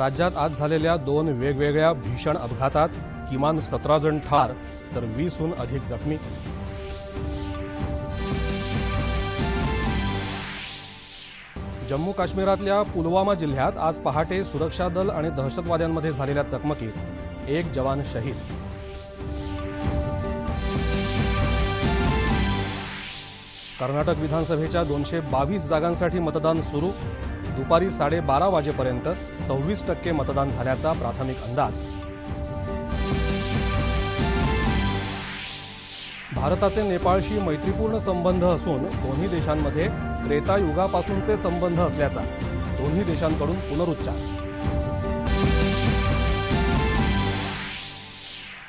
राज्यात आज झालेल्या दोन वेगवेगळ्या भीषण अपघातात किमान सतरा जण ठार तर वीसहून अधिक जखमी जम्मू काश्मीरातल्या पुलवामा जिल्ह्यात आज पहाटे सुरक्षा दल आणि दहशतवाद्यांमध्ये झालेल्या चकमकीत एक जवान शहीद कर्नाटक विधानसभेच्या दोनशे बावीस जागांसाठी मतदान सुरू दुपारी साडेबारा वाजेपर्यंत सव्वीस टक्के मतदान झाल्याचा प्राथमिक अंदाज भारताचे नेपाळशी मैत्रीपूर्ण संबंध असून दोन्ही देशांमध्ये त्रेतायुगापासूनचे संबंध असल्याचा दोन्ही देशांकडून पुनरुच्चार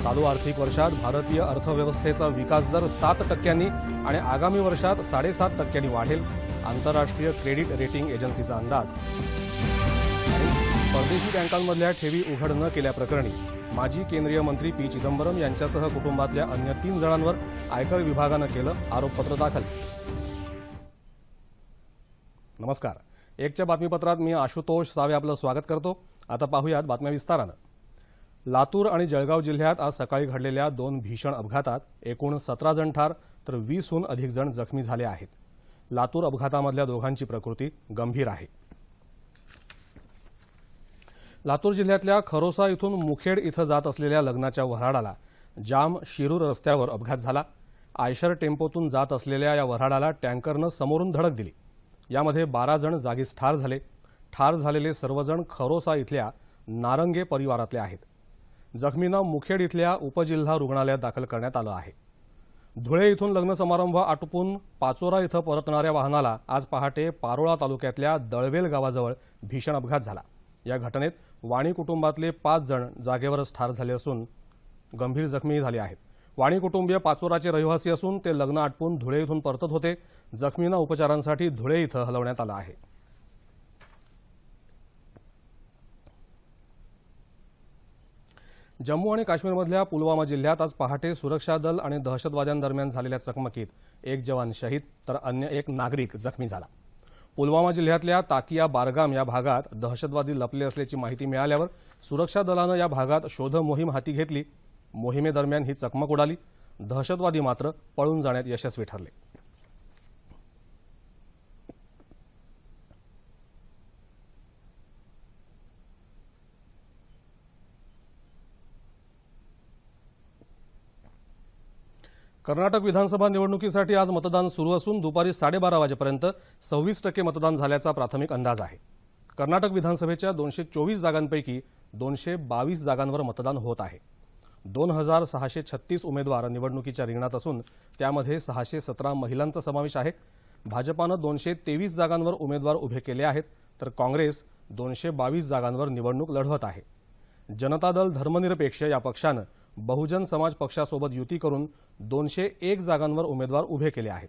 चालू आर्थिक वर्षात भारतीय अर्थव्यवस्थेचा विकास दर सात टक्क्यांनी आणि आगामी वर्षात साडेसात टक्क्यांनी वाढेल आंतरराष्ट्रीय क्रेडिट रेटिंग एजन्सीचा अंदाज परदेशी बँकांमधल्या ठेवी उघड न केल्याप्रकरणी माजी केंद्रीय मंत्री पी चिदंबरम यांच्यासह कुटुंबातल्या अन्य तीन जणांवर आयकर विभागानं केलं आरोपपत्र दाखल नमस्कार एकच्या बातमीपत्रात मी आशुतोष सावे आपलं स्वागत करतो आता पाहूयात बातम्या विस्तारानं लातूर आणि जळगाव जिल्ह्यात आज सकाळी घडलेल्या दोन भीषण अपघातात एकूण सतरा जण ठार तर वीसहून अधिक जण जखमी झाले आहेत लातूर अपघातामधल्या दोघांची प्रकृती गंभीर आहे लातूर जिल्ह्यातल्या खरोसा इथून मुखेड इथं जात असलेल्या लग्नाच्या वऱ्हाडाला जाम शिरूर रस्त्यावर अपघात झाला आयशर टेम्पोतून जात असलेल्या या वऱ्हाडाला टँकरनं समोरून धडक दिली यामध्ये बारा जण जागीच ठार झाले ठार झालेले सर्वजण खरोसा इथल्या नारंगे परिवारातले आहेत जखमींना मुखेड इथल्या उपजिल्हा रुग्णालयात दाखल करण्यात आलं आहे धुळे इथून लग्न समारंभ आटोपून पाचोरा इथं परतणाऱ्या वाहनाला आज पहाटे पारोळा तालुक्यातल्या दळवेल गावाजवळ भीषण अपघात झाला या घटनेत वाणी कुटुंबातले पाच जण जागेवरच ठार झाले असून गंभीर जखमीही झाले आहेत वाणी कुटुंबीय पाचोराचे रहिवासी असून ते लग्न आटपून धुळे इथून परतत होते जखमींना उपचारांसाठी धुळे इथं हलवण्यात आलं आहे जम्मू आणि काश्मीरमधल्या पुलवामा जिल्ह्यात आज पहाटे सुरक्षा दल आणि दहशतवाद्यांदरम्यान झालेल्या चकमकीत एक जवान शहीद तर अन्य एक नागरिक जखमी झाला पुलवामा जिल्ह्यातल्या ताकिया बारगाम या भागात दहशतवादी लपले असल्याची माहिती मिळाल्यावर सुरक्षा दलानं या भागात शोध मोहीम हाती घेतली मोहिमेदरम्यान ही चकमक उडाली दहशतवादी मात्र पळून जाण्यात यशस्वी ठरले कर्नाटक विधानसभा निवडणुकीसाठी आज मतदान सुरू असून दुपारी साडेबारा वाजेपर्यंत सव्वीस टक्के मतदान झाल्याचा प्राथमिक अंदाज आहे कर्नाटक विधानसभेच्या दोनशे चोवीस जागांपैकी दोनशे बावीस जागांवर मतदान होत आहे दोन हजार सहाशे छत्तीस उमेदवार निवडणुकीच्या रिंगणात असून त्यामध्ये सहाशे सतरा महिलांचा समावेश आहे भाजपानं दोनशे तेवीस जागांवर उमेदवार उभे केले आहेत तर काँग्रेस दोनशे बावीस जागांवर निवडणूक लढवत आहे जनता दल धर्मनिरपेक्ष या पक्षानं बहुजन समाज पक्षासोबत युती करून दोनशे एक जागांवर उमेदवार उभे केले आहेत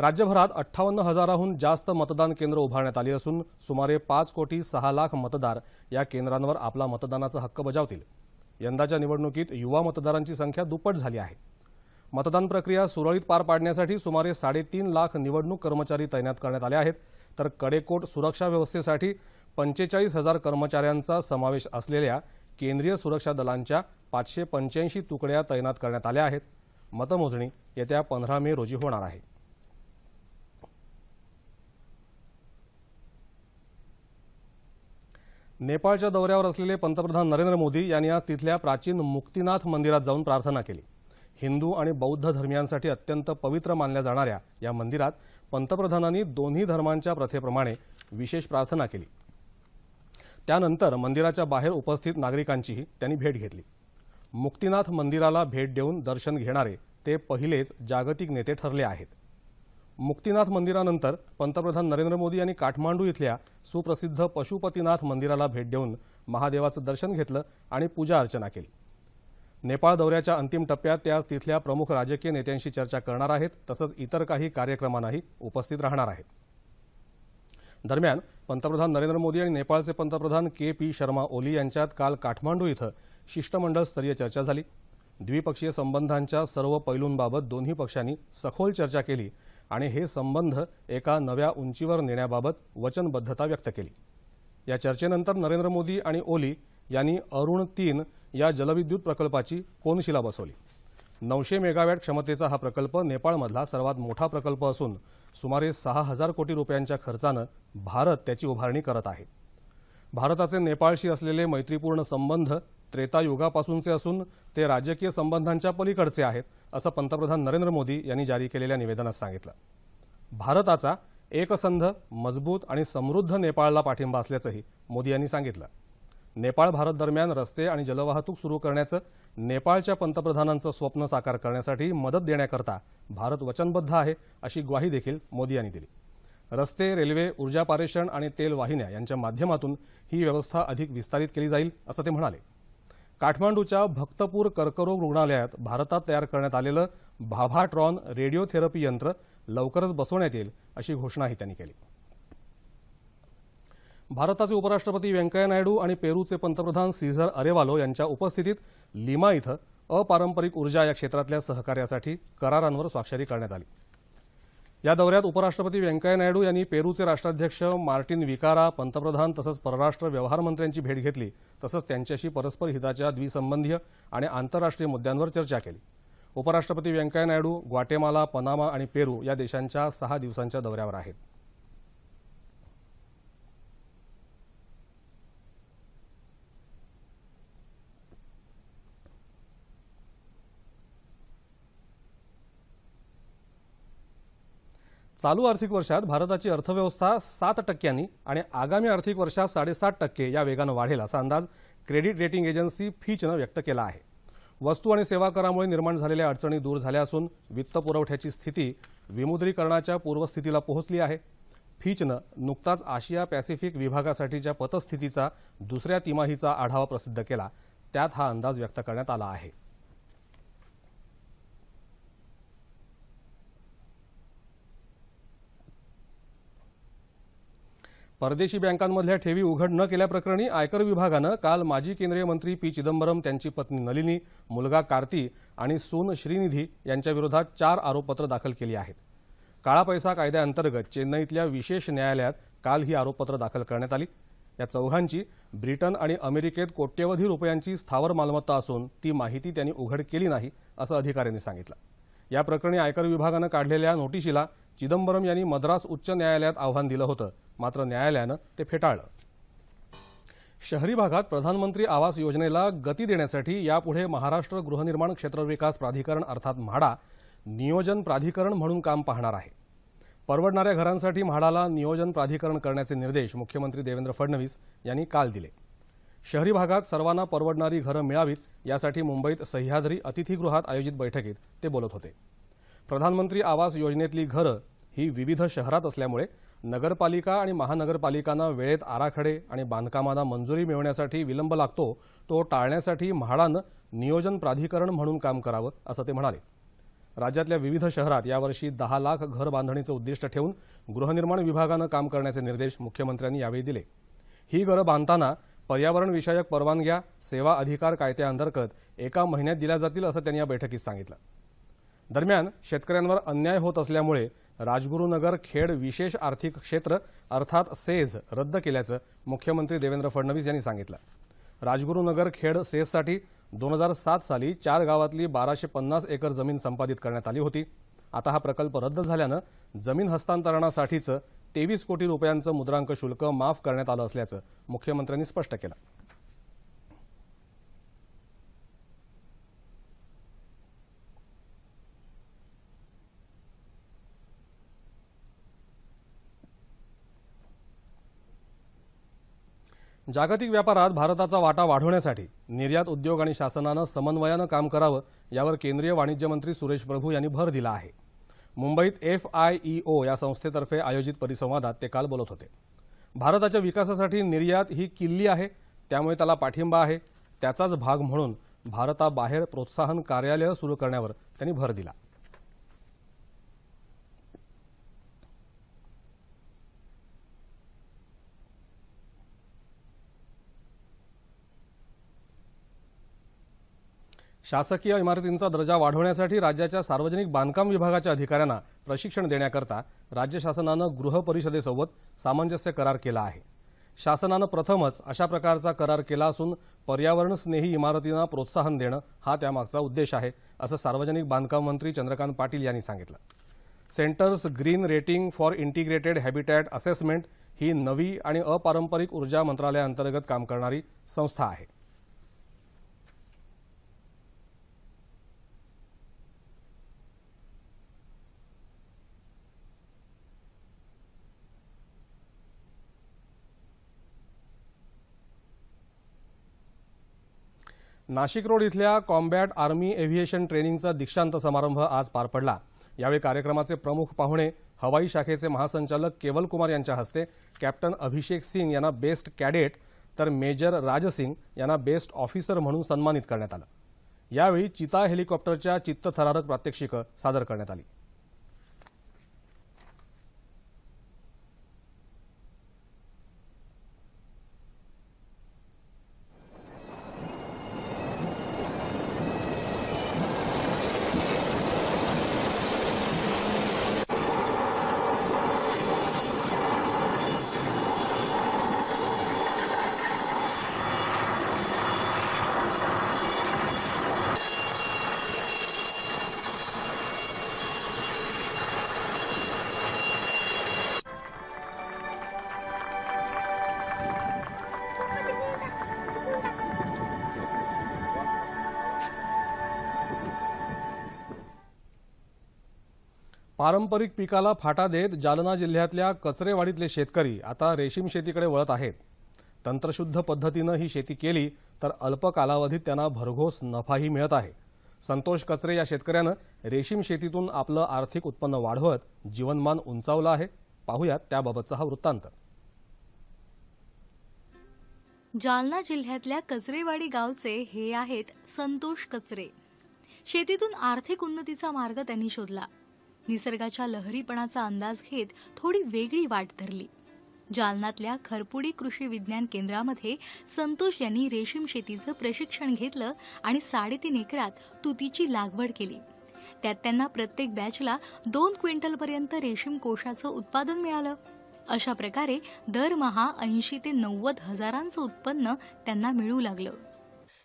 राज्यभरात अठ्ठावन्न हजाराहून जास्त मतदान केंद्र उभारण्यात आली असून सुमारे पाच कोटी सहा लाख मतदार या केंद्रांवर आपला मतदानाचा हक्क बजावतील यंदाच्या निवडणुकीत युवा मतदारांची संख्या दुप्पट झाली आहे मतदान प्रक्रिया सुरळीत पार पाडण्यासाठी सुमारे साडेतीन लाख निवडणूक कर्मचारी तैनात करण्यात आले आहेत तर कडेकोट सुरक्षा व्यवस्थेसाठी पंचेचाळीस हजार कर्मचाऱ्यांचा समावेश असलेल्या केंद्रीय सुरक्षा दलांच्या पाचशे पंच्याऐंशी तुकड्या तैनात करण्यात आल्या आहेत मतमोजणी येत्या पंधरा मे रोजी होणार आहे नेपाळच्या दौऱ्यावर असलेले पंतप्रधान नरेंद्र मोदी यांनी आज तिथल्या प्राचीन मुक्तीनाथ मंदिरात जाऊन प्रार्थना केली हिंदू आणि बौद्ध धर्मियांसाठी अत्यंत पवित्र मानल्या जाणाऱ्या या मंदिरात पंतप्रधानांनी दोन्ही धर्मांच्या प्रथेप्रमाणे विशेष प्रार्थना केली त्यानंतर मंदिराच्या बाहेर उपस्थित नागरिकांचीही त्यांनी भेट घेतली मुक्तीनाथ मंदिराला भेट देऊन दर्शन घेणारे ते पहिलेच जागतिक नेते ठरले आहेत मुक्तीनाथ मंदिरानंतर पंतप्रधान नरेंद्र मोदी यांनी काठमांडू इथल्या सुप्रसिद्ध पशुपतीनाथ मंदिराला भेट देऊन महादेवाचं दर्शन घेतलं आणि पूजा अर्चना केली नेपाळ दौऱ्याच्या अंतिम टप्प्यात ते आज तिथल्या प्रमुख राजकीय नेत्यांशी चर्चा करणार आहेत तसंच इतर काही कार्यक्रमांनाही उपस्थित राहणार आहेत दरम्यान पंतप्रधान नरेंद्र मोदी आणि नेपाळचे पंतप्रधान के पी शर्मा ओली यांच्यात काल काठमांडू इथं शिष्टमंडळ स्तरीय चर्चा झाली द्विपक्षीय संबंधांच्या सर्व पैलूंबाबत दोन्ही पक्षांनी सखोल चर्चा केली आणि हे संबंध एका नव्या उंचीवर नेण्याबाबत वचनबद्धता व्यक्त केली या चर्चेनंतर नरेंद्र मोदी आणि ओली यांनी अरुण तीन या जलविद्युत प्रकल्पाची कोनशिला बसवली नऊशे मेगावॅट क्षमतेचा हा प्रकल्प नेपाळमधला सर्वात मोठा प्रकल्प असून सुमारे सहा हजार कोटी रुपयांच्या खर्चानं भारत त्याची उभारणी करत आहे भारताचे नेपाळशी असलेले मैत्रीपूर्ण संबंध त्रेतायुगापासूनचे असून ते राजकीय संबंधांच्या पलीकडचे आहेत असं पंतप्रधान नरेंद्र मोदी यांनी जारी केलेल्या निवेदनात सांगितलं भारताचा एकसंध मजबूत आणि समृद्ध नेपाळला पाठिंबा असल्याचंही मोदी यांनी सांगितलं नेपाळ भारत दरम्यान रस्ते आणि जलवाहतूक सुरू करण्याचं नेपाळच्या पंतप्रधानांचं स्वप्न साकार करण्यासाठी मदत देण्याकरता भारत वचनबद्ध आहे अशी ग्वाही देखील मोदी यांनी दिली रस्ते रेल्वे ऊर्जा पारेषण आणि तेल वाहिन्या यांच्या माध्यमातून ही व्यवस्था अधिक विस्तारित केली जाईल असं ते म्हणाले काठमांडूच्या भक्तपूर कर्करोग रुग्णालयात भारतात तयार करण्यात आलेलं भाभाट्रॉन रेडिओथेरपी यंत्र लवकरच बसवण्यात येईल अशी घोषणाही त्यांनी केली भारताचे उपराष्ट्रपती व्यंकय्या नायडू आणि पेरूचे पंतप्रधान सीझर अरेवालो यांच्या उपस्थितीत लिमा इथं अपारंपरिक ऊर्जा या क्षेत्रातल्या सहकार्यासाठी करारांवर स्वाक्षरी करण्यात आली या दौऱ्यात उपराष्ट्रपती व्यंकय्या नायडू यांनी पेरूचे राष्ट्राध्यक्ष मार्टिन विकारा पंतप्रधान तसंच परराष्ट्र व्यवहार मंत्र्यांची भेट घेतली तसंच त्यांच्याशी परस्पर हिताच्या द्विसंबंधीय आणि आंतरराष्ट्रीय मुद्द्यांवर चर्चा केली उपराष्ट्रपती व्यंकय्या नायडू ग्वाटेमाला पनामा आणि पेरू या देशांच्या सहा दिवसांच्या दौऱ्यावर आहेत चालू आर्थिक वर्षात भारताची अर्थव्यवस्था सात टक्क्यांनी आणि आगामी आर्थिक वर्षात साडेसात टक्के या वेगानं वाढेल असा अंदाज क्रेडिट रेटिंग एजन्सी फीचनं व्यक्त केला आहे वस्तू आणि सेवा करामुळे निर्माण झालेल्या अडचणी दूर झाल्या असून वित्तपुरवठ्याची स्थिती विमुद्रीकरणाच्या पूर्वस्थितीला पोहोचली आहे फीचनं नुकताच आशिया पॅसिफिक विभागासाठीच्या पतस्थितीचा दुसऱ्या तिमाहीचा आढावा प्रसिद्ध केला त्यात हा अंदाज व्यक्त करण्यात आला आहे परदेशी बँकांमधल्या ठेवी उघड न केल्याप्रकरणी आयकर विभागानं काल माजी केंद्रीय मंत्री पी चिदंबरम त्यांची पत्नी नलिनी मुलगा कार्ती आणि सोन श्रीनिधी यांच्याविरोधात चार आरोपपत्र दाखल केली आहेत काळा पैसा कायद्याअंतर्गत चेन्नईतल्या विशेष न्यायालयात काल ही आरोपपत्र दाखल करण्यात आली या चौघांची ब्रिटन आणि अमेरिकेत कोट्यवधी रुपयांची स्थावर मालमत्ता असून ती माहिती त्यांनी उघड केली नाही असं अधिकाऱ्यांनी सांगितलं या प्रकरणी आयकर विभागानं काढलेल्या नोटिशीला चिदंबरम यांनी मद्रास उच्च न्यायालयात आव्हान दिलं होतं मात्र न्यायालयानं ते फेटाळलं शहरी भागात प्रधानमंत्री आवास योजनेला गती देण्यासाठी यापुढे महाराष्ट्र गृहनिर्माण क्षेत्र विकास प्राधिकरण अर्थात म्हाडा नियोजन प्राधिकरण म्हणून काम पाहणार आहे परवडणाऱ्या घरांसाठी म्हाडाला नियोजन प्राधिकरण करण्याचे निर्देश मुख्यमंत्री देवेंद्र फडणवीस यांनी काल दिले शहरी भागात सर्वांना परवडणारी घरं मिळावीत यासाठी मुंबईत सह्याद्री अतिथीगृहात आयोजित बैठकीत ते बोलत होते प्रधानमंत्री आवास योजनेतली घरं ही विविध शहरात असल्यामुळे नगरपालिका आणि महानगरपालिकांना वेळेत आराखडे आणि बांधकामांना मंजुरी मिळवण्यासाठी विलंब लागतो तो टाळण्यासाठी म्हाडानं नियोजन प्राधिकरण म्हणून काम करावं असं ते म्हणाले राज्यातल्या विविध शहरात यावर्षी दहा लाख घर बांधणीचं उद्दिष्ट ठेवून गृहनिर्माण विभागानं काम करण्याचे निर्देश मुख्यमंत्र्यांनी यावेळी दिले ही घरं बांधताना पर्यावरणविषयक परवानग्या सेवा अधिकार कायद्याअंतर्गत एका महिन्यात दिल्या जातील असं त्यांनी या बैठकीत सांगितलं दरम्यान शेतकऱ्यांवर अन्याय होत असल्यामुळे राजगुरुनगर खेड विशेष आर्थिक क्षेत्र अर्थात सेज रद्द केल्याचं मुख्यमंत्री देवेंद्र फडणवीस यांनी सांगितलं राजगुरुनगर खेड सेजसाठी दोन हजार सात साली चार गावातली बाराशे पन्नास एकर जमीन संपादित करण्यात आली होती आता हा प्रकल्प रद्द झाल्यानं जमीन हस्तांतरणासाठीचं तेवीस कोटी रुपयांचं मुद्रांक शुल्क माफ करण्यात आलं असल्याचं मुख्यमंत्र्यांनी स्पष्ट केलं जागतिक व्यापारात भारताचा वाटा वाढवण्यासाठी निर्यात उद्योग आणि शासनानं समन्वयानं काम करावं यावर केंद्रीय वाणिज्य मंत्री सुरेश प्रभू यांनी भर दिला आहे मुंबईत एफ आय ई ओ या संस्थेतर्फे आयोजित परिसंवादात ते काल बोलत होते भारताच्या विकासासाठी निर्यात ही किल्ली आहे त्यामुळे त्याला पाठिंबा आहे त्याचाच भाग म्हणून भारताबाहेर प्रोत्साहन कार्यालय सुरू करण्यावर त्यांनी भर दिला शासकीय इमारतींचा दर्जा वाढवण्यासाठी राज्याच्या सार्वजनिक बांधकाम विभागाच्या अधिकाऱ्यांना प्रशिक्षण देण्याकरता राज्य शासनानं गृह परिषदेसोबत सामंजस्य करार केला आहे शासनानं प्रथमच अशा प्रकारचा करार केला असून पर्यावरणस्नेही इमारतींना प्रोत्साहन देणं हा त्यामागचा उद्देश आहे असं सार्वजनिक बांधकाम मंत्री चंद्रकांत पाटील यांनी सांगितलं centres green rating for integrated habitat assessment ही नवी आणि अपारंपरिक ऊर्जा मंत्रालयाअंतर्गत काम करणारी संस्था आहे नाशिक रोड इथल्या कॉम्बॅट आर्मी एव्हिएशन ट्रेनिंगचा दीक्षांत समारंभ आज पार पडला यावेळी कार्यक्रमाचे प्रमुख पाहुणे हवाई शाखेचे महासंचालक केवल कुमार यांच्या हस्ते कॅप्टन अभिषेक सिंग यांना बेस्ट कॅडेट तर मेजर राजसिंग यांना बेस्ट ऑफिसर म्हणून सन्मानित करण्यात आलं यावेळी चिता हेलिकॉप्टरच्या चित्तथरारक प्रात्यक्षिकं सादर करण्यात आली पारंपरिक पिकाला फाटा देत जालना जिल्ह्यातल्या कचरेवाडीतले शेतकरी आता रेशीम शेतीकडे वळत आहेत तंत्रशुद्ध पद्धतीनं ही शेती केली तर अल्प कालावधीत त्यांना भरघोस नफाही मिळत आहे संतोष कचरे या शेतकऱ्यानं रेशीम शेतीतून आपलं आर्थिक उत्पन्न वाढवत जीवनमान उंचावलं आहे पाहूयात त्याबाबतचा हा वृत्तांत जालना जिल्ह्यातल्या कचरेवाडी गावचे हे आहेत संतोष कचरे शेतीतून आर्थिक उन्नतीचा मार्ग त्यांनी शोधला निसर्गाच्या लहरीपणाचा अंदाज घेत थोडी वेगळी वाट धरली जालनातल्या खरपुडी कृषी विज्ञान केंद्रामध्ये संतोष यांनी रेशीम शेतीचं प्रशिक्षण घेतलं आणि साडेतीन एकरात तुतीची लागवड केली त्यात त्यांना प्रत्येक बॅचला दोन पर्यंत रेशीम कोशाचं उत्पादन मिळालं अशा प्रकारे दरमहा ऐंशी ते नव्वद हजारांचं उत्पन्न त्यांना मिळू लागलं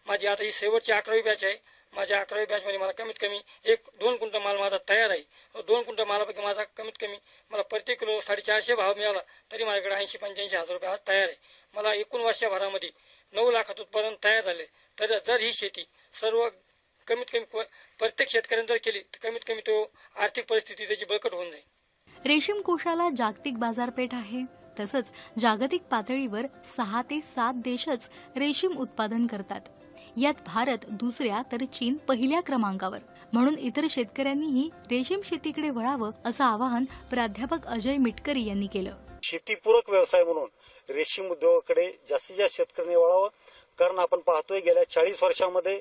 माझी आता ही शेवटची अकरावी बॅच आहे माझ्या अकरावी बॅचमध्ये मला कमीत कमी एक दोन क्विंटल माल माझा तयार आहे दोन क्विंटल मालापैकी माझा कमीत कमी मला प्रत्येक किलो साडेचारशे भाव मिळाला तरी माझ्याकडे ऐंशी पंच्याऐंशी हजार रुपये आज तयार आहे मला एकूण भरामध्ये नऊ लाखात उत्पादन तयार झाले तर जर ही शेती सर्व कमीत कमी प्रत्येक शेतकऱ्यांनी जर केली तर कमीत कमी तो आर्थिक परिस्थिती त्याची बळकट होऊन जाईल रेशीम कोशाला जागतिक बाजारपेठ आहे तसंच जागतिक पातळीवर सहा ते सात देशच रेशीम उत्पादन करतात यात भारत दुसऱ्या तर चीन पहिल्या क्रमांकावर म्हणून इतर शेतकऱ्यांनीही रेशीम शेतीकडे वळावं असं आवाहन प्राध्यापक अजय मिटकरी यांनी केलं शेतीपूरक व्यवसाय म्हणून रेशीम उद्योगाकडे जास्तीत जास्त शेतकऱ्यांनी वळावं कारण आपण पाहतोय गेल्या चाळीस वर्षामध्ये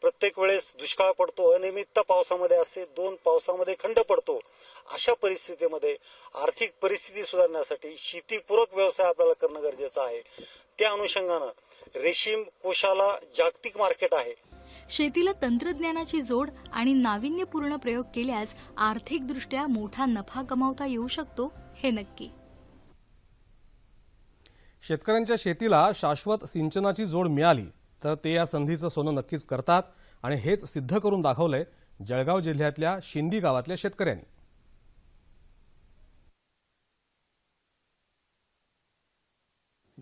प्रत्येक वेळेस दुष्काळ पडतो अनियमित पावसामध्ये असते दोन पावसामध्ये खंड पडतो अशा परिस्थितीमध्ये आर्थिक परिस्थिती सुधारण्यासाठी शेतीपूरक व्यवसाय आपल्याला करणं गरजेचं आहे त्या अनुषंगानं रेशीम कोशाला जागतिक मार्केट आहे शेतीला तंत्रज्ञानाची जोड आणि नाविन्यपूर्ण प्रयोग केल्यास आर्थिकदृष्ट्या मोठा नफा कमावता येऊ शकतो हे नक्की शेतकऱ्यांच्या शेतीला शाश्वत सिंचनाची जोड मिळाली तर ते या संधीचं सोनं नक्कीच करतात आणि हेच सिद्ध करून दाखवलंय जळगाव जिल्ह्यातल्या शिंदी गावातल्या शेतकऱ्यांनी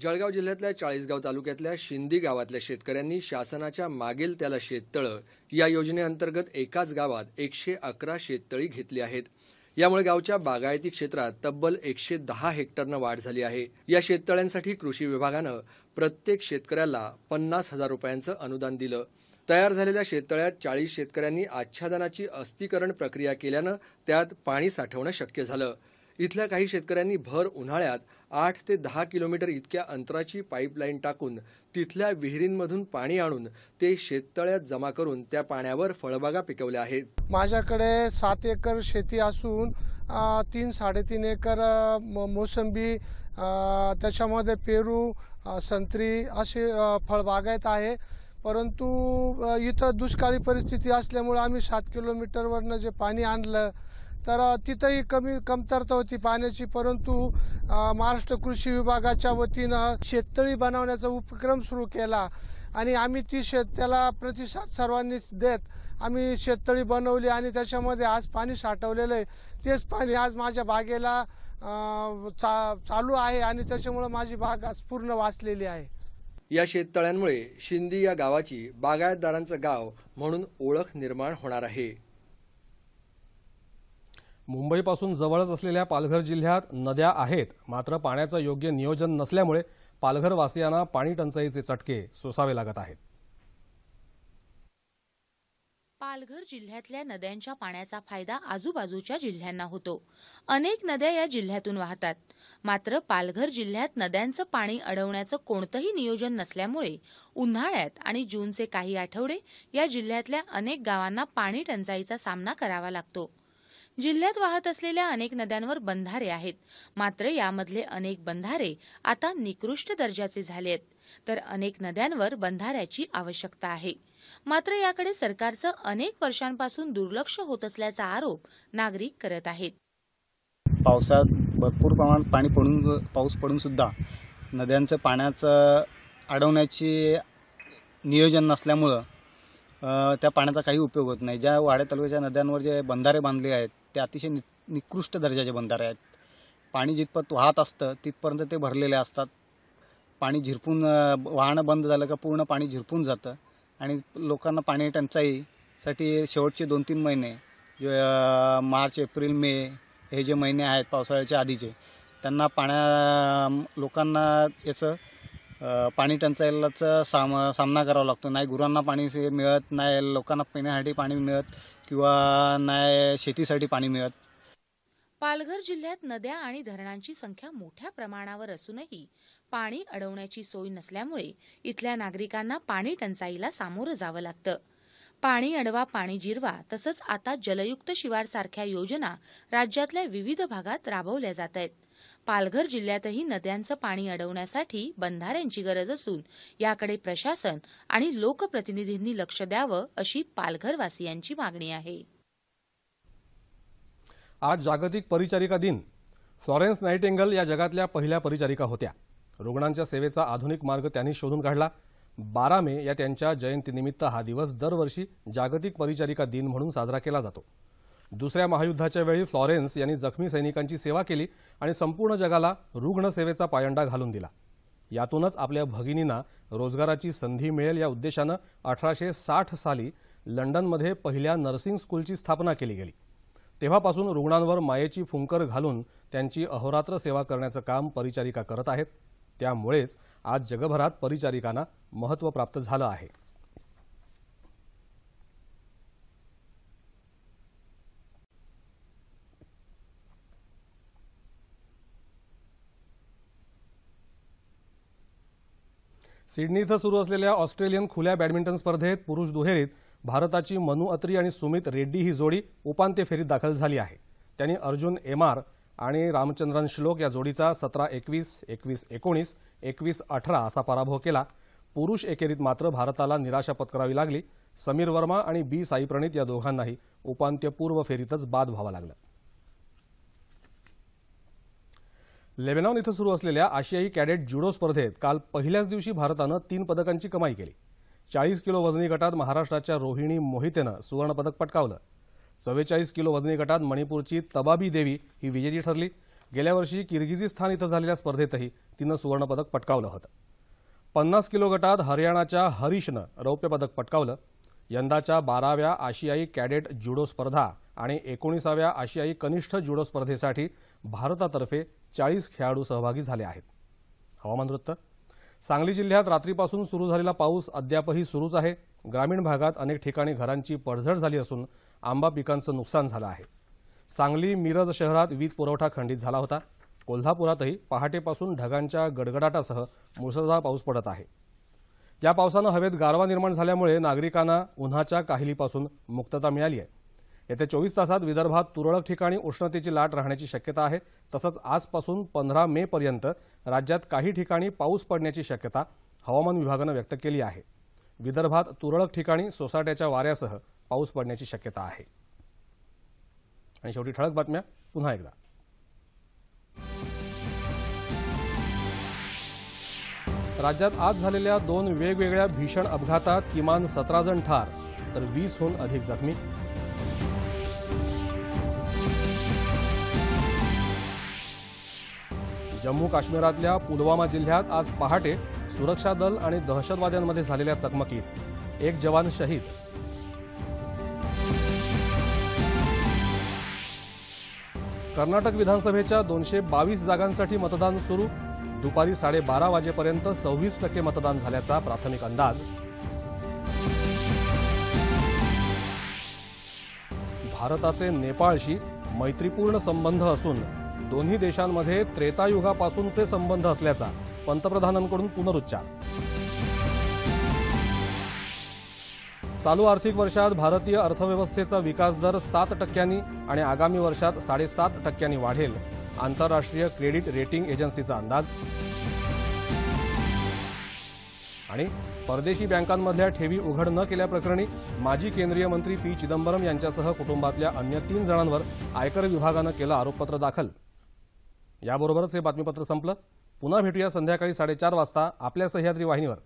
जळगाव जिल्ह्यातल्या चाळीसगाव तालुक्यातल्या शिंदी गावातल्या शेतकऱ्यांनी शासनाच्या मागेल त्याला शेततळं या योजनेअंतर्गत एकाच गावात एकशे अकरा शेततळी घेतली आहेत यामुळे गावच्या बागायती क्षेत्रात तब्बल एकशे दहा हेक्टरनं वाढ झाली आहे या शेततळ्यांसाठी कृषी विभागानं प्रत्येक शेतकऱ्याला पन्नास हजार रुपयांचं अनुदान दिलं तयार झालेल्या शेततळ्यात चाळीस शेतकऱ्यांनी आच्छादनाची अस्तीकरण प्रक्रिया केल्यानं त्यात पाणी साठवणं शक्य झालं इथल्या काही शेतकऱ्यांनी भर उन्हाळ्यात आठ ते दहा किलोमीटर इतक्या अंतराची पाईपलाईन टाकून तिथल्या विहिरींमधून पाणी आणून ते शेततळ्यात जमा करून त्या पाण्यावर फळबागा पिकवल्या आहेत माझ्याकडे सात एकर शेती असून तीन साडेतीन एकर मोसंबी त्याच्यामध्ये पेरू संत्री असे फळबागायत आहे परंतु इथं दुष्काळी परिस्थिती असल्यामुळे आम्ही सात किलोमीटरवरनं जे पाणी आणलं तर तिथंही कमी कमतरता होती पाण्याची परंतु महाराष्ट्र कृषी विभागाच्या वतीनं शेततळी बनवण्याचा उपक्रम सुरू केला आणि आम्ही ती शेत त्याला प्रतिसाद सर्वांनीच देत आम्ही शेततळी बनवली आणि त्याच्यामध्ये आज पाणी साठवलेलं आहे तेच पाणी आज माझ्या बागेला चा चालू आहे आणि त्याच्यामुळं माझी बाग आज पूर्ण वाचलेली आहे या शेततळ्यांमुळे शिंदी या गावाची बागायतदारांचं गाव म्हणून ओळख निर्माण होणार आहे मुंबईपासून जवळच असलेल्या पालघर जिल्ह्यात नद्या आहेत मात्र पाण्याचं योग्य नियोजन नसल्यामुळे वासियांना पाणी टंचाईचे चटके सोसावे लागत आहेत पालघर जिल्ह्यातल्या नद्यांच्या पाण्याचा फायदा आजूबाजूच्या जिल्ह्यांना होतो अनेक नद्या या जिल्ह्यातून वाहतात मात्र पालघर जिल्ह्यात नद्यांचं पाणी अडवण्याचं कोणतंही नियोजन नसल्यामुळे उन्हाळ्यात आणि जूनचे काही आठवडे या जिल्ह्यातल्या अनेक गावांना पाणी टंचाईचा सामना करावा लागतो जिल्ह्यात वाहत असलेल्या अनेक नद्यांवर बंधारे आहेत मात्र यामधले अनेक बंधारे आता निकृष्ट दर्जाचे झाले आहेत तर अनेक नद्यांवर बंधाऱ्याची आवश्यकता आहे मात्र याकडे सरकारचं अनेक वर्षांपासून दुर्लक्ष होत असल्याचा आरोप नागरिक करत आहेत पावसात भरपूर प्रमाणात पाणी पडून पाऊस पडून सुद्धा नद्यांचं पाण्याचं अडवण्याचे नियोजन नसल्यामुळं त्या पाण्याचा काही उपयोग होत नाही ज्या वाड्या तालुक्याच्या नद्यांवर जे बंधारे बांधले आहेत ते अतिशय निकृष्ट दर्जाचे बंधारे आहेत पाणी जितपत वाहत असतं तिथपर्यंत ते भरलेले असतात पाणी झिरपून वाहणं बंद झालं का पूर्ण पाणी झिरपून जातं आणि लोकांना पाणी टंचाईसाठी शेवटचे दोन तीन महिने मार्च एप्रिल मे हे जे महिने आहेत पावसाळ्याच्या आधीचे त्यांना पाण्या लोकांना याचं पाणी टंचाईलाचा साम सामना करावा लागतो नाही गुरांना पाणी मिळत नाही लोकांना पिण्यासाठी पाणी मिळत किंवा नाही शेतीसाठी पाणी मिळत पालघर जिल्ह्यात नद्या आणि धरणांची संख्या मोठ्या प्रमाणावर असूनही पाणी अडवण्याची सोय नसल्यामुळे इथल्या नागरिकांना पाणी टंचाईला सामोरं जावं लागतं पाणी अडवा पाणी जिरवा तसंच आता जलयुक्त शिवारसारख्या योजना राज्यातल्या विविध भागात राबवल्या जात आहेत पालघर जिल्ह्यातही नद्यांचं पाणी अडवण्यासाठी बंधाऱ्यांची गरज असून याकडे प्रशासन आणि लोकप्रतिनिधींनी लक्ष द्यावं अशी पालघरवासियांची मागणी आहे आज जागतिक परिचारिका दिन फ्लॉरेन्स नाईटेंगल या जगातल्या पहिल्या परिचारिका होत्या रुग्णांच्या सेवेचा आधुनिक मार्ग त्यांनी शोधून काढला बारा मे या त्यांच्या जयंतीनिमित्त हा दिवस दरवर्षी जागतिक परिचारिका दिन म्हणून साजरा केला जातो दुसऱ्या महायुद्धाच्या वेळी फ्लॉरेन्स यांनी जखमी सैनिकांची सेवा केली आणि संपूर्ण जगाला रुग्णसेवेचा पायंडा घालून दिला यातूनच आपल्या भगिनींना रोजगाराची संधी मिळेल या उद्देशानं अठराशे साठ साली लंडनमध्ये पहिल्या नर्सिंग स्कूलची स्थापना केली गेली तेव्हापासून रुग्णांवर मायेची फुंकर घालून त्यांची अहोरात्र सेवा करण्याचं काम परिचारिका करत आहेत त्यामुळेच आज जगभरात परिचारिकांना महत्त्व प्राप्त झालं आहे सिडनी इथं सुरू असलेल्या ऑस्ट्रेलियन खुल्या बॅडमिंटन स्पर्धेत पुरुष दुहेरीत भारताची मनु अत्री आणि सुमित रेड्डी ही जोडी उपांत्य फेरीत दाखल झाली आहे त्यांनी अर्जुन एमआर आणि रामचंद्रन श्लोक या जोडीचा सतरा एकवीस एकवीस एकोणीस एकवीस अठरा असा पराभव केला पुरुष एकेरीत मात्र भारताला निराशा पत्करावी लागली समीर वर्मा आणि बी साई प्रणीत या दोघांनाही उपांत्यपूर्व फेरीतच बाद व्हावा लागला लेबनॉन इथं सुरू असलेल्या आशियाई कॅडेट ज्युडो स्पर्धेत काल पहिल्याच दिवशी भारतानं तीन पदकांची कमाई केली चाळीस किलो वजनी गटात महाराष्ट्राच्या रोहिणी मोहितेनं सुवर्णपदक पटकावलं चव्वेचाळीस किलो वजनी गटात मणिपूरची तबाबी देवी ही विजेती ठरली गेल्या वर्षी किर्गिझीस्थान इथं झालेल्या स्पर्धेतही तिनं सुवर्णपदक पटकावलं होतं पन्नास किलो गटात हरियाणाच्या हरीशनं रौप्यपदक पटकावलं यंदाच्या बाराव्या आशियाई कॅडेट ज्युडो स्पर्धा आणि एकोणीसाव्या आशियाई कनिष्ठ जुडो स्पर्धेसाठी भारतातर्फे चाळीस खेळाडू सहभागी झाले आहेत हवामान वृत्त सांगली जिल्ह्यात रात्रीपासून सुरू झालेला पाऊस अद्यापही सुरूच आहे ग्रामीण भागात अनेक ठिकाणी घरांची पडझड झाली असून आंबा पिकांचं नुकसान झालं आहे सांगली मिरज शहरात वीज पुरवठा खंडित झाला होता कोल्हापुरातही पहाटेपासून ढगांच्या गडगडाटासह मुसळधार पाऊस पडत आहे या पावसानं हवेत गारवा निर्माण झाल्यामुळे नागरिकांना उन्हाच्या काहिलीपासून मुक्तता मिळाली आहे येत्या चोवीस तासात विदर्भात तुरळक ठिकाणी उष्णतेची लाट राहण्याची शक्यता आहे तसंच आजपासून पंधरा मे पर्यंत राज्यात काही ठिकाणी पाऊस पडण्याची शक्यता हवामान विभागानं व्यक्त केली आहे विदर्भात तुरळक ठिकाणी सोसाट्याच्या वाऱ्यासह पाऊस पडण्याची शक्यता आहे आणि शेवटी ठळक बातम्या पुन्हा एकदा राज्यात आज झालेल्या दोन वेगवेगळ्या भीषण अपघातात किमान सतरा जण ठार तर वीसहून अधिक जखमी जम्मू काश्मीरातल्या पुलवामा जिल्ह्यात आज पहाटे सुरक्षा दल आणि दहशतवाद्यांमध्ये झालेल्या चकमकीत एक जवान शहीद कर्नाटक विधानसभेच्या दोनशे बावीस जागांसाठी मतदान सुरू दुपारी साडेबारा वाजेपर्यंत सव्वीस टक्के मतदान झाल्याचा प्राथमिक अंदाज भारताचे नेपाळशी मैत्रीपूर्ण संबंध असून दोन्ही देशांमध्ये त्रेतायुगापासूनचे संबंध असल्याचा पंतप्रधानांकडून पुनरुच्चार चालू आर्थिक वर्षात भारतीय अर्थव्यवस्थेचा विकास दर सात टक्क्यांनी आणि आगामी वर्षात साडेसात टक्क्यांनी वाढेल आंतरराष्ट्रीय क्रेडिट रेटिंग एजन्सीचा अंदाज आणि परदेशी बँकांमधल्या ठेवी उघड न केल्याप्रकरणी माजी केंद्रीय मंत्री पी चिदंबरम यांच्यासह कुटुंबातल्या अन्य तीन जणांवर आयकर विभागानं केलं आरोपपत्र दाखल याबरोबरच हे बातमीपत्र संपलं पुन्हा भेटूया संध्याकाळी साडेचार वाजता आपल्या सह्याद्री वाहिनीवर